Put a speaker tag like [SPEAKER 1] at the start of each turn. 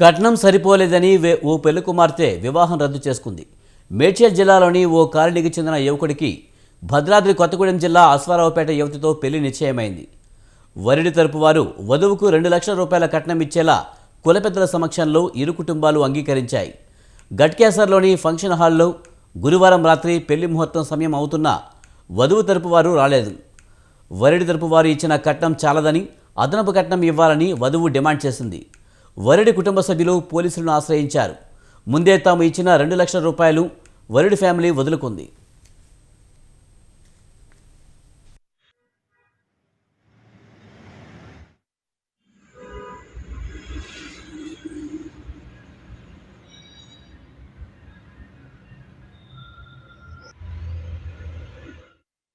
[SPEAKER 1] కట్నం సరిపోలేదని ఓ పెళ్లి కుమార్తె వివాహం రద్దు చేసుకుంది మేడ్చల్ జిల్లాలోని ఓ కాలనీకి చెందిన యువకుడికి భద్రాద్రి కొత్తగూడెం జిల్లా అశ్వారావుపేట యువతితో పెళ్లి నిశ్చయమైంది వరుడి తరపు వారు వధువుకు రెండు లక్షల రూపాయల కట్నం ఇచ్చేలా కులపెద్దల సమక్షంలో ఇరు కుటుంబాలు అంగీకరించాయి గట్కేసర్లోని ఫంక్షన్ హాల్లో గురువారం రాత్రి పెళ్లి ముహూర్తం సమయం అవుతున్నా వధువు తరపు వారు రాలేదు వరుడి తరపు వారు ఇచ్చిన కట్నం చాలదని అదనపు కట్నం ఇవ్వాలని వధువు డిమాండ్ చేసింది వరుడి కుటుంబ సభ్యులు పోలీసులను ఆశ్రయించారు ముందే తాము ఇచ్చిన రెండు లక్షల రూపాయలు వరుడి ఫ్యామిలీ వదులుకుంది